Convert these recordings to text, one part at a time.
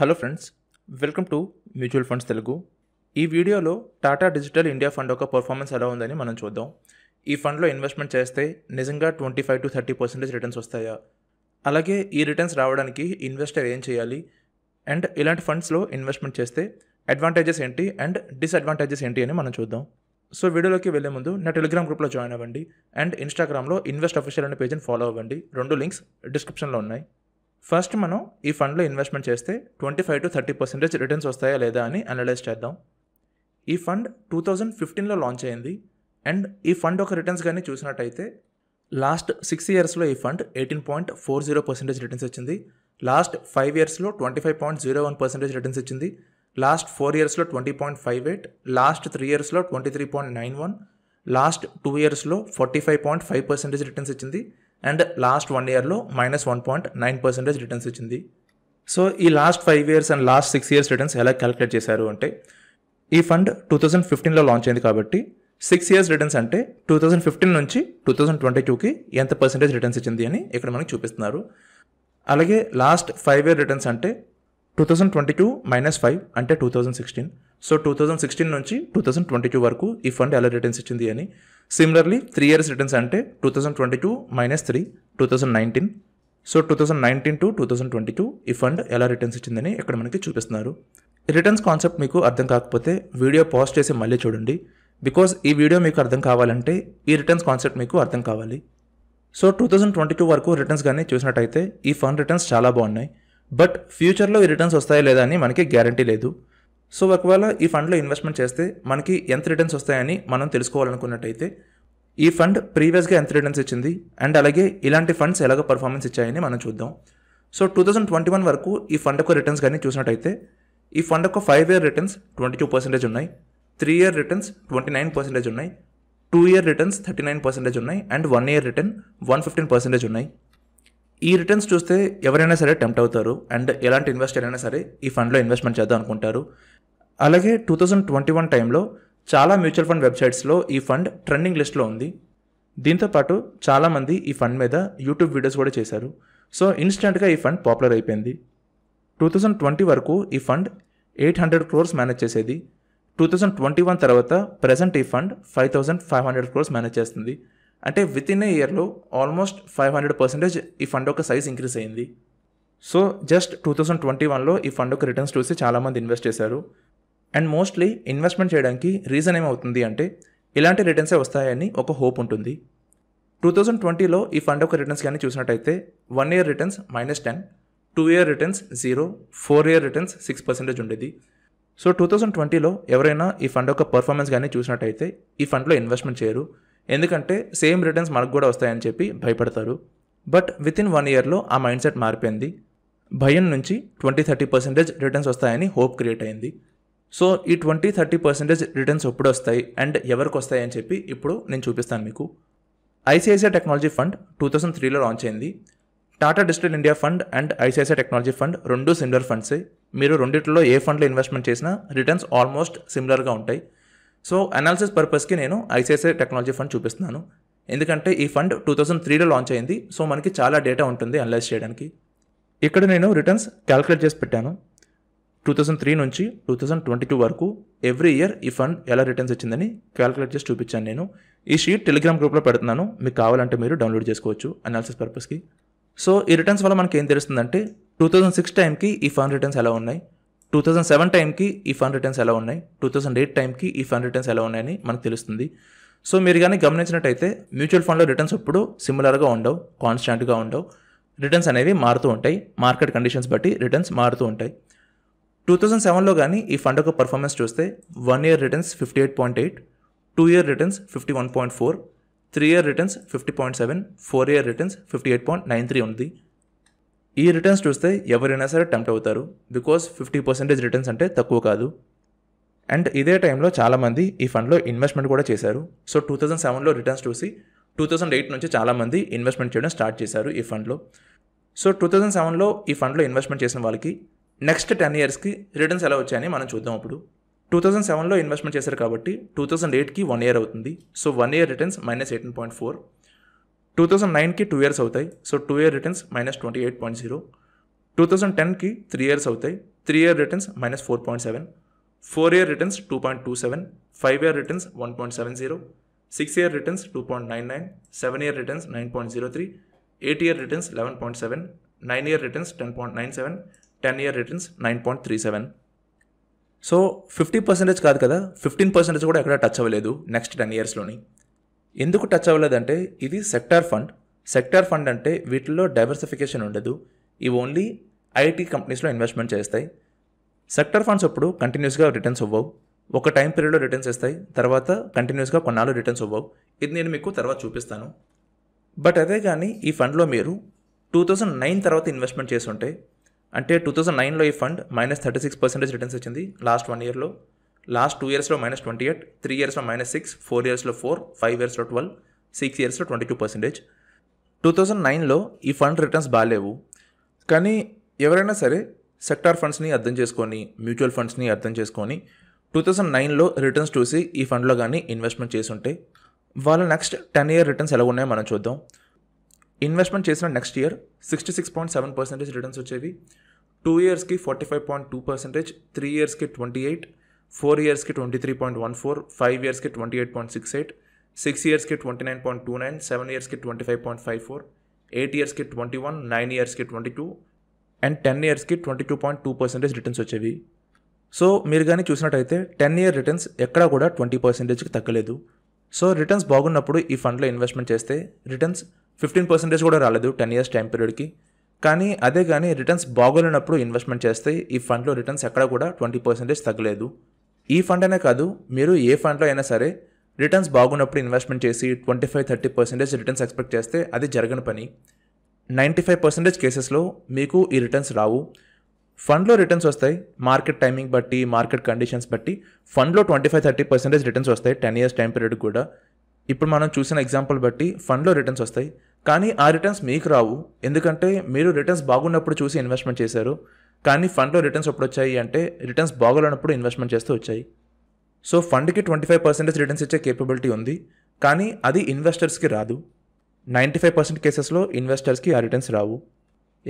hello friends welcome to mutual funds Telugu ఈ వీడియోలో Tata digital India fund యొక్క పర్ఫార్మెన్స్ ఎలా ఉందని మనం చూద్దాం ఈ ఫండ్లో ఇన్వెస్ట్మెంట్ చేస్తే నిజంగా twenty five to thirty percentage returns వస్తాయా అలాగే ఈ రిటర్న్స్ రావడానికి ఇన్వెస్టర్ ఏం చేయాలి అండ్ ఇలాంటి ఫండ్స్లో ఇన్వెస్ట్మెంట్ చేస్తే అడ్వాంటేజెస్ ఏంటి అండ్ డిసడ్వాంటేజెస్ ఏంటి అని మనం చూద్దాం సో వీడియోలోకి వెళ్ళే ముందు నా టెలిగ్రామ్ గ్రూప్లో జాయిన్ అవ్వండి అండ్ ఇన్స్టాగ్రామ్లో ఇన్వెస్ట్ అఫీషియల్ అనే పేజీని ఫాలో అవ్వండి రెండు లింక్స్ డిస్క్రిప్షన్లో ఉన్నాయి ఫస్ట్ మనం ఈ ఫండ్లో ఇన్వెస్ట్మెంట్ చేస్తే twenty five to thirty percentage returns వస్తాయా లేదా అని అనలైజ్ చేద్దాం ఈ ఫండ్ టూ థౌజండ్ ఫిఫ్టీన్లో లాంచ్ అయింది అండ్ ఈ ఫండ్ ఒక రిటర్న్స్ కానీ చూసినట్టయితే లాస్ట్ సిక్స్ ఇయర్స్లో ఈ fund eighteen point four zero percentage returns వచ్చింది లాస్ట్ ఫైవ్ ఇయర్స్లో twenty five point zero one percentage returns వచ్చింది లాస్ట్ ఫోర్ ఇయర్స్లో twenty point five eight last three ఇయర్స్లో twenty three point nine one last two ఇయర్స్లో forty five point five percentage returns వచ్చింది and last one ఇయర్లో minus one point nine percentage returns ఇచ్చింది so ఈ last five years and last six years returns ఎలా calculate చేశారు అంటే ఈ fund two thousand ఫిఫ్టీన్లో లాంచ్ అయింది కాబట్టి సిక్స్ ఇయర్స్ రిటర్న్స్ అంటే టూ థౌసండ్ ఫిఫ్టీన్ నుంచి టూ థౌసండ్ ట్వంటీ టూకి ఎంత పర్సెంటేజ్ రిటర్న్స్ ఇచ్చింది అని ఇక్కడ మనకి చూపిస్తున్నారు అలాగే లాస్ట్ ఫైవ్ ఇయర్ రిటర్న్స్ అంటే two thousand twenty two minus five అంటే two thousand sixteen so two thousand sixteen నుంచి టూ థౌసండ్ ట్వంటీ టూ వరకు ఈ ఫండ్ ఎలా రిటర్న్స్ ఇచ్చింది అని సిమిలర్లీ త్రీ ఇయర్స్ రిటర్న్స్ అంటే two thousand twenty two minus three two thousand nineteen so two thousand nineteen to two thousand twenty two ఈ fund ఎలా returns ఇచ్చిందని ఇక్కడ మనకి చూపిస్తున్నారు రిటర్న్స్ కాన్సెప్ట్ మీకు అర్థం కాకపోతే వీడియో పాజ్ చేసి మళ్ళీ చూడండి బికాస్ ఈ వీడియో మీకు అర్థం కావాలంటే ఈ రిటర్న్స్ కాన్సెప్ట్ మీకు అర్థం కావాలి so two thousand twenty two వరకు రిటర్న్స్ కానీ చూసినట్టయితే ఈ ఫండ్ రిటర్న్స్ చాలా బాగున్నాయి బట్ ఫ్యూచర్లో ఈ రిటర్న్స్ వస్తాయా లేదా అని మనకి గ్యారంటీ లేదు సో ఒకవేళ ఈ ఫండ్లో ఇన్వెస్ట్మెంట్ చేస్తే మనకి ఎంత రిటర్న్స్ వస్తాయని మనం తెలుసుకోవాలనుకున్నట్టయితే ఈ ఫండ్ ప్రీవియస్గా ఎంత రిటర్న్స్ ఇచ్చింది అండ్ అలాగే ఇలాంటి ఫండ్స్ ఎలాగ పర్ఫార్మెన్స్ ఇచ్చాయని మనం చూద్దాం so two thousand twenty one వరకు ఈ ఫండ్ యొక్క రిటర్న్స్ కానీ చూసినట్టయితే ఈ ఫండ్ యొక్క five year returns twenty two percentage ఉన్నాయి three year returns twenty nine percentage ఉన్నాయి two year returns thirty nine percentage ఉన్నాయి and one year return one fifteen percentage ఉన్నాయి ఈ రిటర్న్స్ చూస్తే ఎవరైనా సరే టెంప్ట్ అవుతారు అండ్ ఎలాంటి ఇన్వెస్టర్ అయినా సరే ఈ ఫండ్లో ఇన్వెస్ట్మెంట్ చేద్దాం అనుకుంటారు అలాగే టూ థౌజండ్ ట్వంటీ వన్ టైంలో చాలా మ్యూచువల్ ఫండ్ వెబ్సైట్స్లో ఈ ఫండ్ ట్రెండింగ్ లిస్ట్లో ఉంది దీంతోపాటు చాలామంది ఈ ఫండ్ మీద యూట్యూబ్ వీడియోస్ కూడా చేశారు సో ఇన్స్టెంట్గా ఈ ఫండ్ పాపులర్ అయిపోయింది టూ థౌజండ్ ట్వంటీ వరకు ఈ fund eight hundred crores manage చేసేది టూ థౌజండ్ ట్వంటీ వన్ తర్వాత ప్రజెంట్ ఈ fund five thousand five hundred crores manage చేస్తుంది అంటే విత్ ఇన్ ఏ ఇయర్లో ఆల్మోస్ట్ ఫైవ్ హండ్రెడ్ పర్సెంటేజ్ ఈ ఫండ్ ఒక సైజ్ ఇంక్రీస్ అయింది so just two thousand twenty వన్లో ఈ ఫండ్ ఒక రిటర్న్స్ చూసి చాలామంది ఇన్వెస్ట్ చేశారు అండ్ మోస్ట్లీ ఇన్వెస్ట్మెంట్ చేయడానికి రీజన్ ఏమవుతుంది అంటే ఇలాంటి రిటర్న్సే వస్తాయని ఒక హోప్ ఉంటుంది టూ థౌజండ్ ట్వంటీలో ఈ ఫండ్ యొక్క రిటర్న్స్ కానీ చూసినట్టయితే one year returns minus ten two year returns zero four year returns six percentage ఉండేది సో టూ థౌజండ్ ట్వంటీలో ఎవరైనా ఈ ఫండ్ యొక్క పర్ఫార్మెన్స్ కానీ చూసినట్టయితే ఈ ఫండ్లో ఇన్వెస్ట్మెంట్ చేయరు ఎందుకంటే సేమ్ రిటర్న్స్ మనకు కూడా వస్తాయని చెప్పి భయపడతారు బట్ విత్ ఇన్ వన్ ఇయర్లో ఆ మైండ్ సెట్ మారిపోయింది భయం నుంచి ట్వంటీ థర్టీ పర్సెంటేజ్ రిటర్న్స్ వస్తాయని హోప్ క్రియేట్ అయింది సో ఈ ట్వంటీ థర్టీ పర్సెంటేజ్ రిటర్న్స్ ఎప్పుడు వస్తాయి అండ్ ఎవరికి వస్తాయి అని చెప్పి ఇప్పుడు నేను చూపిస్తాను మీకు ICICI technology fund two thousand త్రీలో లాంచ్ అయింది Tata digital India fund and ICICI technology fund రెండు సిమిలర్ ఫండ్స్ మీరు రెండింటిలో ఏ ఫండ్లో ఇన్వెస్ట్మెంట్ చేసినా రిటర్న్స్ ఆల్మోస్ట్ సిమిలర్గా ఉంటాయి సో అనాలిసిస్ పర్పస్కి నేను ఐసిఐసిఐ టెక్నాలజీ ఫండ్ చూపిస్తున్నాను ఎందుకంటే ఈ ఫండ్ టూ థౌసండ్ త్రీలో లాంచ్ అయింది సో మనకి చాలా డేటా ఉంటుంది అనలైజ్ చేయడానికి ఇక్కడ నేను రిటర్న్స్ క్యాల్కులేట్ చేసి పెట్టాను టూ థౌసండ్ త్రీ నుంచి టూ థౌసండ్ ట్వంటీ టూ వరకు ఎవ్రీ ఇయర్ ఈ ఫండ్ ఎలా రిటర్న్స్ ఇచ్చిందని క్యాలిక్యులేట్ చేసి చూపించాను నేను ఈ షీట్ టెలిగ్రామ్ గ్రూప్లో పెడుతున్నాను మీకు కావాలంటే మీరు డౌన్లోడ్ చేసుకోవచ్చు అనాలిసిస్ పర్పస్కి సో ఈ రిటర్న్స్ వల్ల మనకి ఏం తెలుస్తుందంటే టూ థౌసండ్ సిక్స్ టైంకి ఈ ఫండ్ రిటర్న్స్ ఎలా ఉన్నాయి టూ థౌసండ్ సెవెన్ టైంకి ఈ ఫండ్ రిటర్న్స్ ఎలా ఉన్నాయి టూ థౌసండ్ ఎయిట్ టైంకి ఈ ఫండ్ రిటర్న్స్ ఎలా ఉన్నాయని మనకు తెలుస్తుంది సో మీరు కానీ గమనించినట్టయితే మ్యూచువల్ ఫండ్లో రిటర్న్స్ ఎప్పుడు సిమిలర్గా ఉండవు కాన్స్టాంట్గా ఉండవు రిటర్న్స్ అనేవి మారుతూ ఉంటాయి మార్కెట్ కండిషన్స్ బట్టి రిటర్న్స్ మారుతూ ఉంటాయి టూ థౌజండ్ సెవెన్లో కానీ ఈ ఫండ్ యొక్క పర్ఫార్మెన్స్ చూస్తే one year returns fifty eight point eight two year returns fifty one point four three year returns fifty point seven four year returns fifty eight point nine three ఉంది ఈ returns చూస్తే ఎవరైనా సరే tempt అవుతారు because fifty percentage returns అంటే తక్కువ కాదు and ఇదే టైంలో చాలామంది ఈ ఫండ్లో ఇన్వెస్ట్మెంట్ కూడా చేశారు సో టూ థౌజండ్ సెవెన్లో రిటర్న్స్ చూసి టూ థౌజండ్ ఎయిట్ నుంచి చాలామంది ఇన్వెస్ట్మెంట్ చేయడం స్టార్ట్ చేశారు ఈ ఫండ్లో సో టూ థౌజండ్ సెవెన్లో ఈ ఫండ్లో ఇన్వెస్ట్మెంట్ చేసిన వాళ్ళకి నెక్స్ట్ టెన్ ఇయర్స్కి రిటర్న్స్ ఎలా వచ్చాయని మనం చూద్దాం ఇప్పుడు టూ థౌసండ్ సెవెన్లో ఇన్వెస్ట్మెంట్ చేశారు కాబట్టి టూ థౌసండ్ ఎయిట్కి వన్ ఇయర్ అవుతుంది so one year returns minus eighteen point four two thousand నైన్కి టూ ఇయర్స్ అవుతాయి so two year returns minus twenty eight point zero two thousand టెన్కి త్రీ ఇయర్స్ అవుతాయి three year returns minus four point seven four year returns two point two seven five year returns one point seven zero six year returns two point nine nine seven year returns nine point zero three eight year returns eleven point seven nine year returns ten point nine seven ten year returns nine point three seven so fifty percentage కాదు కదా fifteen percentage కూడా ఎక్కడ touch అవ్వలేదు next ten ఇయర్స్లోని ఎందుకు touch అవ్వలేదంటే ఇది sector fund sector fund అంటే వీటిల్లో diversification ఉండదు ఇవి ఓన్లీ ఐటీ కంపెనీస్లో ఇన్వెస్ట్మెంట్ చేస్తాయి సెక్టర్ ఫండ్స్ అప్పుడు కంటిన్యూస్గా రిటర్న్స్ ఇవ్వవు ఒక టైం పీరియడ్లో రిటర్న్స్ ఇస్తాయి తర్వాత కంటిన్యూస్గా కొన్నాళ్ళు రిటర్న్స్ ఇవ్వవు ఇది నేను మీకు తర్వాత చూపిస్తాను బట్ అదే కానీ ఈ ఫండ్లో మీరు టూ థౌజండ్ నైన్ తర్వాత ఇన్వెస్ట్మెంట్ చేసి ఉంటే అంటే టూ థౌసండ్ నైన్లో ఈ fund minus thirty six percentage returns వచ్చింది లాస్ట్ వన్ ఇయర్లో లాస్ట్ టూ ఇయర్స్లో మైనస్ ట్వంటీ ఎయిట్ త్రీ ఇయర్స్లో మైనస్ సిక్స్ ఫోర్ ఇయర్స్లో ఫోర్ ఫైవ్ ఇయర్స్లో ట్వెల్వ్ సిక్స్ ఇయర్స్లో twenty two percentage two thousand నైన్లో ఈ ఫండ్ రిటర్న్స్ బాగాలేవు కానీ ఎవరైనా సరే సెక్టార్ ఫండ్స్ని అర్థం చేసుకొని మ్యూచువల్ ఫండ్స్ని అర్థం చేసుకొని టూ థౌజండ్ నైన్లో రిటర్న్స్ చూసి ఈ ఫండ్లో కానీ ఇన్వెస్ట్మెంట్ ఉంటే వాళ్ళ నెక్స్ట్ టెన్ ఇయర్ రిటర్న్స్ ఎలా ఉన్నాయో మనం చూద్దాం ఇన్వెస్ట్మెంట్ చేసిన next year sixty six point seven percentage returns వచ్చేవి టూ ఇయర్స్కి forty five point two percentage three ఇయర్స్కి ట్వంటీ ఎయిట్ ఫోర్ ఇయర్స్కి twenty three point one four five ఇయర్స్కి twenty eight point six eight six ఇయర్స్కి twenty nine point two nine seven ఇయర్స్కి twenty five point five four eight ఇయర్స్కి twenty one nine ఇయర్స్కి twenty two and ten ఇయర్స్కి twenty two point two percentage returns వచ్చేవి so మీరు కానీ చూసినట్టయితే ten year returns ఎక్కడా కూడా ట్వంటీ పర్సెంటేజ్కి తగ్గలేదు సో రిటర్న్స్ బాగున్నప్పుడు ఈ ఫండ్లో ఇన్వెస్ట్మెంట్ చేస్తే రిటర్న్స్ ఫిఫ్టీన్ పర్సెంటేజ్ కూడా రాలేదు టెన్ ఇయర్స్ టైం పీరియడ్కి కానీ అదే కానీ రిటర్న్స్ బాగోలేనప్పుడు ఇన్వెస్ట్మెంట్ చేస్తే ఈ ఫండ్లో రిటర్న్స్ ఎక్కడ కూడా ట్వంటీ పర్సెంటేజ్ తగ్గలేదు ఈ ఫండ్ అనే కాదు మీరు ఏ ఫండ్లో అయినా సరే రిటర్న్స్ బాగున్నప్పుడు ఇన్వెస్ట్మెంట్ చేసి twenty five thirty percentage returns expect చేస్తే అది జరగని పని నైంటీ ఫైవ్ పర్సెంటేజ్ కేసెస్లో మీకు ఈ రిటర్న్స్ రావు ఫండ్లో రిటర్న్స్ వస్తాయి మార్కెట్ టైమింగ్ బట్టి మార్కెట్ కండిషన్స్ బట్టి ఫండ్లో twenty five thirty percentage returns వస్తాయి టెన్ ఇయర్స్ టైం పీరియడ్ కూడా ఇప్పుడు మనం చూసిన ఎగ్జాంపుల్ బట్టి ఫండ్లో రిటర్న్స్ వస్తాయి కానీ ఆ రిటర్న్స్ మీకు రావు ఎందుకంటే మీరు రిటర్న్స్ బాగున్నప్పుడు చూసి ఇన్వెస్ట్మెంట్ చేశారు కానీ ఫండ్లో రిటర్న్స్ ఎప్పుడు వచ్చాయి అంటే రిటర్న్స్ బాగోలేనప్పుడు ఇన్వెస్ట్మెంట్ చేస్తూ వచ్చాయి సో ఫండ్కి ట్వంటీ ఫైవ్ పర్సెంటేజ్ రిటర్న్స్ ఇచ్చే కేపబిలిటీ ఉంది కానీ అది ఇన్వెస్టర్స్కి రాదు నైంటీ ఫైవ్ పర్సెంట్ కేసెస్లో ఇన్వెస్టర్స్కి ఆ రిటర్న్స్ రావు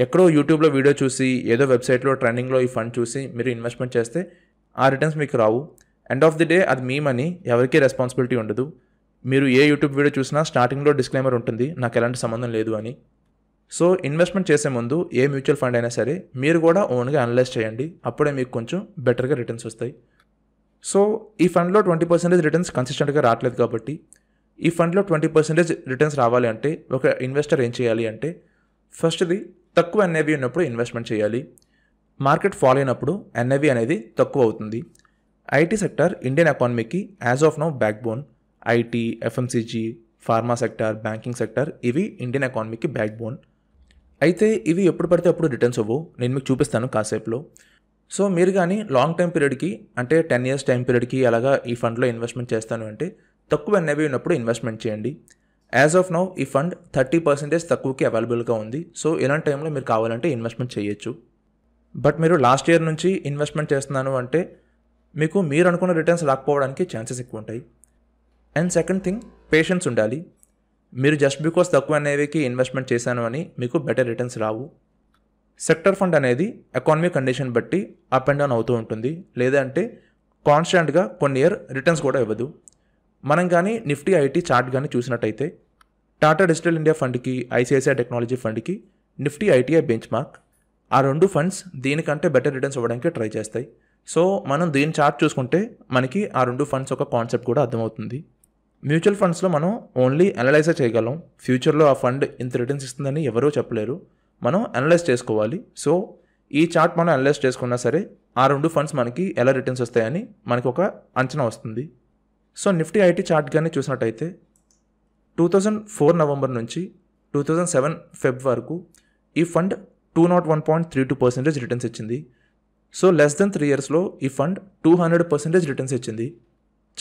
ఎక్కడో యూట్యూబ్లో వీడియో చూసి ఏదో వెబ్సైట్లో ట్రెండింగ్లో ఈ ఫండ్ చూసి మీరు ఇన్వెస్ట్మెంట్ చేస్తే ఆ రిటర్న్స్ మీకు రావు ఎండ్ ఆఫ్ ది డే అది మీ మనీ ఎవరికీ రెస్పాన్సిబిలిటీ ఉండదు మీరు ఏ యూట్యూబ్ వీడియో చూసినా స్టార్టింగ్లో డిస్క్లైమర్ ఉంటుంది నాకు ఎలాంటి సంబంధం లేదు అని సో ఇన్వెస్ట్మెంట్ చేసే ముందు ఏ మ్యూచువల్ ఫండ్ అయినా సరే మీరు కూడా ఓన్గా అనలైజ్ చేయండి అప్పుడే మీకు కొంచెం బెటర్గా రిటర్న్స్ వస్తాయి సో ఈ ఫండ్లో ట్వంటీ పర్సెంటేజ్ రిటర్న్స్ కన్సిస్టెంట్గా రావట్లేదు కాబట్టి ఈ ఫండ్లో ట్వంటీ పర్సెంటేజ్ రిటర్న్స్ రావాలి అంటే ఒక ఇన్వెస్టర్ ఏం చేయాలి అంటే ఫస్ట్ది తక్కువ ఎన్ఏవి ఉన్నప్పుడు ఇన్వెస్ట్మెంట్ చేయాలి మార్కెట్ ఫాలో అయినప్పుడు ఎన్ఏవి అనేది తక్కువ అవుతుంది ఐటీ సెక్టర్ ఇండియన్ ఎకానమీకి as of no backbone IT FMCG pharma sector banking sector ఇవి ఇండియన్ ఎకానమీకి బ్యాక్ బోన్ అయితే ఇవి ఎప్పుడు పడితే అప్పుడు రిటర్న్స్ అవ్వు నేను మీకు చూపిస్తాను కాసేపులో సో మీరు కానీ లాంగ్ టైం పీరియడ్కి అంటే టెన్ ఇయర్స్ టైం పీరియడ్కి అలాగా ఈ ఫండ్లో ఇన్వెస్ట్మెంట్ చేస్తాను అంటే తక్కువ ఎన్ఐవి ఉన్నప్పుడు ఇన్వెస్ట్మెంట్ చేయండి యాజ్ ఆఫ్ నౌ ఈ ఫండ్ థర్టీ పర్సెంటేజ్ తక్కువకి అవైలబుల్గా ఉంది సో ఇలాంటి టైంలో మీరు కావాలంటే ఇన్వెస్ట్మెంట్ చేయొచ్చు బట్ మీరు లాస్ట్ ఇయర్ నుంచి ఇన్వెస్ట్మెంట్ చేస్తున్నాను అంటే మీకు మీరు అనుకున్న రిటర్న్స్ రాకపోవడానికి ఛాన్సెస్ ఎక్కువ ఉంటాయి అండ్ సెకండ్ థింగ్ పేషెన్స్ ఉండాలి మీరు జస్ట్ బికాస్ తక్కువ అనేవికి ఇన్వెస్ట్మెంట్ చేశాను అని మీకు బెటర్ రిటర్న్స్ రావు సెక్టర్ ఫండ్ అనేది ఎకానమీ కండిషన్ బట్టి అప్ అండ్ డౌన్ అవుతూ ఉంటుంది లేదంటే కాన్స్టాంట్గా కొన్ని ఇయర్ రిటర్న్స్ కూడా ఇవ్వదు మనం కానీ నిఫ్టీ ఐటీ చార్ట్ కానీ చూసినట్టయితే టాటా డిజిటల్ ఇండియా ఫండ్కి ఐసిఐసిఐ టెక్నాలజీ ఫండ్కి నిఫ్టీ ఐటీఐ బెంచ్ మార్క్ ఆ రెండు ఫండ్స్ దీనికంటే బెటర్ రిటర్న్స్ ఇవ్వడానికి ట్రై చేస్తాయి సో మనం దీని చార్ట్ చూసుకుంటే మనకి ఆ రెండు ఫండ్స్ ఒక కాన్సెప్ట్ కూడా అర్థమవుతుంది మ్యూచువల్ ఫండ్స్లో మనం ఓన్లీ అనలైజే చేయగలం ఫ్యూచర్లో ఆ ఫండ్ ఇంత రిటర్న్స్ ఇస్తుందని ఎవరూ చెప్పలేరు మనం అనలైజ్ చేసుకోవాలి సో ఈ చార్ట్ మనం అనలైజ్ చేసుకున్నా సరే ఆ రెండు ఫండ్స్ మనకి ఎలా రిటర్న్స్ వస్తాయని మనకి ఒక అంచనా వస్తుంది సో నిఫ్టీ ఐటీ చార్ట్ కానీ చూసినట్టయితే టూ థౌజండ్ ఫోర్ నవంబర్ నుంచి టూ థౌజండ్ సెవెన్ ఫెబ్ వరకు ఈ fund two nought one point three two percentage returns ఇచ్చింది సో లెస్ దెన్ త్రీ ఇయర్స్లో ఈ fund two hundred percentage returns ఇచ్చింది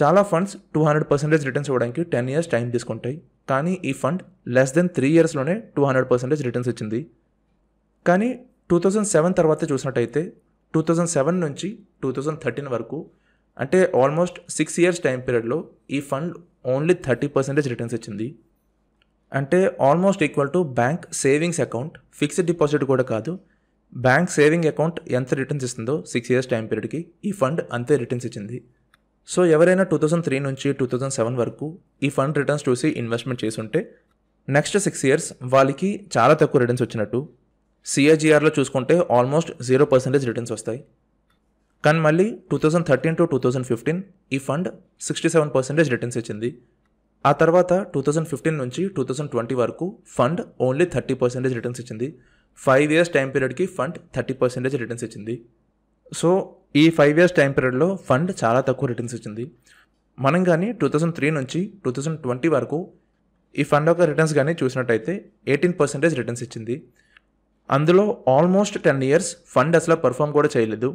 చాలా funds two hundred percentage returns ఇవ్వడానికి ten years time తీసుకుంటాయి కానీ ఈ ఫండ్ లెస్ దెన్ త్రీ ఇయర్స్లోనే టూ హండ్రెడ్ పర్సెంటేజ్ రిటర్న్స్ ఇచ్చింది కానీ టూ థౌజండ్ సెవెన్ తర్వాత చూసినట్టయితే టూ థౌజండ్ సెవెన్ నుంచి టూ థౌజండ్ థర్టీన్ వరకు అంటే ఆల్మోస్ట్ సిక్స్ ఇయర్స్ టైం పీరియడ్లో ఈ fund only thirty percentage returns ఇచ్చింది అంటే almost equal to bank savings account fixed deposit కూడా కాదు బ్యాంక్ సేవింగ్ అకౌంట్ ఎంత రిటర్న్స్ ఇస్తుందో సిక్స్ ఇయర్స్ టైం పీరియడ్కి ఈ ఫండ్ అంతే రిటర్న్స్ ఇచ్చింది సో ఎవరైనా టూ థౌజండ్ త్రీ నుంచి టూ థౌజండ్ సెవెన్ వరకు ఈ ఫండ్ రిటర్న్స్ చూసి ఇన్వెస్ట్మెంట్ చేసుంటే నెక్స్ట్ సిక్స్ ఇయర్స్ వాళ్ళకి చాలా తక్కువ రిటర్న్స్ వచ్చినట్టు సిఏజీఆర్లో చూసుకుంటే ఆల్మోస్ట్ జీరో పర్సెంటేజ్ రిటర్న్స్ వస్తాయి కానీ మళ్ళీ two thousand thirteen to two thousand fifteen ఈ fund sixty seven percentage returns ఇచ్చింది ఆ తర్వాత టూ థౌజండ్ ఫిఫ్టీన్ నుంచి టూ థౌజండ్ ట్వంటీ వరకు fund only thirty percentage returns ఇచ్చింది ఫైవ్ ఇయర్స్ టైం పీరియడ్కి ఫండ్ థర్టీ పర్సెంటేజ్ రిటర్న్స్ ఇచ్చింది సో ఈ ఫైవ్ ఇయర్స్ టైం పీరియడ్లో ఫండ్ చాలా తక్కువ రిటర్న్స్ ఇచ్చింది మనం కానీ టూ థౌజండ్ త్రీ నుంచి టూ థౌజండ్ ట్వంటీ వరకు ఈ ఫండ్ యొక్క రిటర్న్స్ కానీ చూసినట్టయితే ఎయిటీన్ పర్సెంటేజ్ రిటర్న్స్ ఇచ్చింది అందులో ఆల్మోస్ట్ టెన్ ఇయర్స్ ఫండ్ అసలు పర్ఫామ్ కూడా చేయలేదు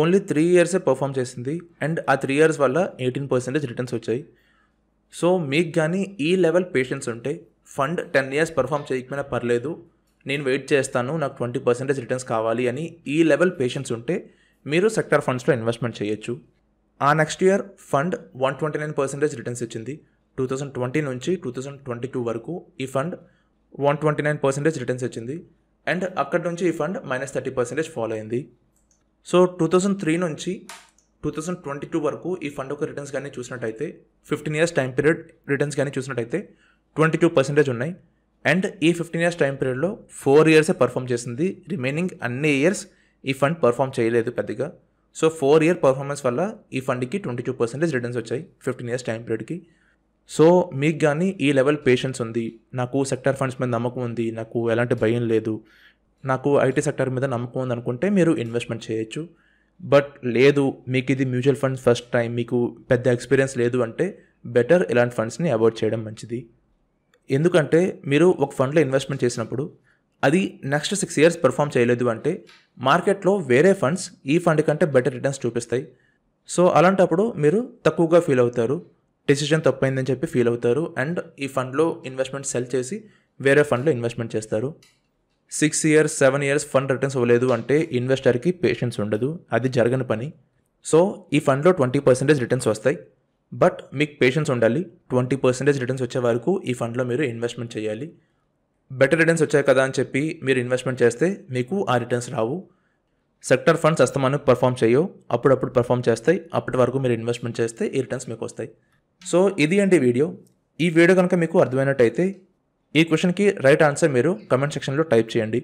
ఓన్లీ త్రీ ఇయర్సే పర్ఫామ్ చేసింది అండ్ ఆ త్రీ ఇయర్స్ వల్ల ఎయిటీన్ పర్సెంటేజ్ రిటర్న్స్ వచ్చాయి సో మీకు కానీ ఈ లెవెల్ పేషెన్స్ ఉంటే ఫండ్ టెన్ ఇయర్స్ పర్ఫామ్ చేయకపోయినా పర్లేదు నేను వెయిట్ చేస్తాను నాకు ట్వంటీ పర్సెంటేజ్ రిటర్న్స్ కావాలి అని ఈ లెవెల్ పేషెన్స్ ఉంటే మీరు సెక్టర్ ఫండ్స్లో ఇన్వెస్ట్మెంట్ చేయొచ్చు ఆ next year fund one twenty nine percentage returns ఇచ్చింది టూ థౌజండ్ ట్వంటీ నుంచి టూ థౌజండ్ ట్వంటీ టూ వరకు ఈ fund one twenty nine percentage returns ఇచ్చింది అండ్ అక్కడి నుంచి ఈ fund minus thirty percentage follow అయింది సో టూ థౌజండ్ త్రీ నుంచి టూ థౌజండ్ ట్వంటీ టూ వరకు ఈ ఫండ్ ఒక రిటర్న్స్ కానీ చూసినట్టయితే fifteen years time period returns కానీ చూసినట్టయితే ట్వంటీ టూ పర్సెంటేజ్ ఉన్నాయి అండ్ ఈ ఫిఫ్టీన్ ఇయర్స్ టైం పీరియడ్లో ఫోర్ ఇయర్సే పర్ఫామ్ చేసింది రిమైనింగ్ అన్ని ఇయర్స్ ఈ ఫండ్ పర్ఫామ్ చేయలేదు పెద్దగా సో ఫోర్ ఇయర్ పర్ఫార్మెన్స్ వల్ల ఈ ఫండ్కి ట్వంటీ టూ పర్సెంటేజ్ రిటర్న్స్ వచ్చాయి ఫిఫ్టీన్ ఇయర్స్ టైం పీరియడ్కి సో మీకు కానీ ఈ లెవెల్ పేషెన్స్ ఉంది నాకు సెక్టర్ ఫండ్స్ మీద నమ్మకం ఉంది నాకు ఎలాంటి భయం లేదు నాకు ఐటీ సెక్టర్ మీద నమ్మకం ఉంది అనుకుంటే మీరు ఇన్వెస్ట్మెంట్ చేయొచ్చు బట్ లేదు మీకు ఇది మ్యూచువల్ ఫండ్స్ ఫస్ట్ టైం మీకు పెద్ద ఎక్స్పీరియన్స్ లేదు అంటే బెటర్ ఇలాంటి ఫండ్స్ని అవాయిడ్ చేయడం మంచిది ఎందుకంటే మీరు ఒక ఫండ్లో ఇన్వెస్ట్మెంట్ చేసినప్పుడు అది నెక్స్ట్ సిక్స్ ఇయర్స్ పెర్ఫామ్ చేయలేదు అంటే మార్కెట్లో వేరే ఫండ్స్ ఈ ఫండ్ కంటే బెటర్ రిటర్న్స్ చూపిస్తాయి సో అలాంటప్పుడు మీరు తక్కువగా ఫీల్ అవుతారు డెసిషన్ తప్పైందని చెప్పి ఫీల్ అవుతారు అండ్ ఈ ఫండ్లో ఇన్వెస్ట్మెంట్ సెల్ చేసి వేరే ఫండ్లో ఇన్వెస్ట్మెంట్ చేస్తారు six years seven years fund returns ఇవ్వలేదు అంటే ఇన్వెస్టర్కి పేషెన్స్ ఉండదు అది జరగని పని సో ఈ ఫండ్లో ట్వంటీ పర్సెంటేజ్ రిటర్న్స్ వస్తాయి బట్ మీకు పేషెన్స్ ఉండాలి ట్వంటీ పర్సెంటేజ్ రిటర్న్స్ వచ్చే వరకు ఈ ఫండ్లో మీరు ఇన్వెస్ట్మెంట్ చేయాలి బెటర్ రిటర్న్స్ వచ్చాయి కదా అని చెప్పి మీరు ఇన్వెస్ట్మెంట్ చేస్తే మీకు ఆ రిటర్న్స్ రావు సెక్టర్ ఫండ్స్ అస్తమానం పర్ఫామ్ చేయవు అప్పుడప్పుడు పర్ఫామ్ చేస్తాయి అప్పటి వరకు మీరు ఇన్వెస్ట్మెంట్ చేస్తే ఈ రిటర్న్స్ మీకు వస్తాయి సో ఇది అండి వీడియో ఈ వీడియో కనుక మీకు అర్థమైనట్టయితే ఈ క్వశ్చన్కి రైట్ ఆన్సర్ మీరు కమెంట్ సెక్షన్లో టైప్ చేయండి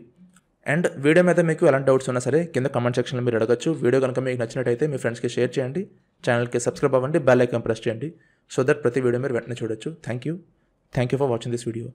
అండ్ వీడియో మీద మీకు ఎలాంటి డౌట్స్ ఉన్నా సరే కింద కమెంట్ సెక్షన్లో మీరు అడగచ్చు వీడియో కనుక మీకు నచ్చినట్టయితే మీ ఫ్రెండ్స్కి షేర్ చేయండి ఛానల్కి సబ్స్క్రైబ్ అవ్వండి బెల్ ఐకాన్ ప్రెస్ చేయండి సో దట్ ప్రతి వీడియో మీరు వెంటనే చూడొచ్చు thank you thank you for watching this video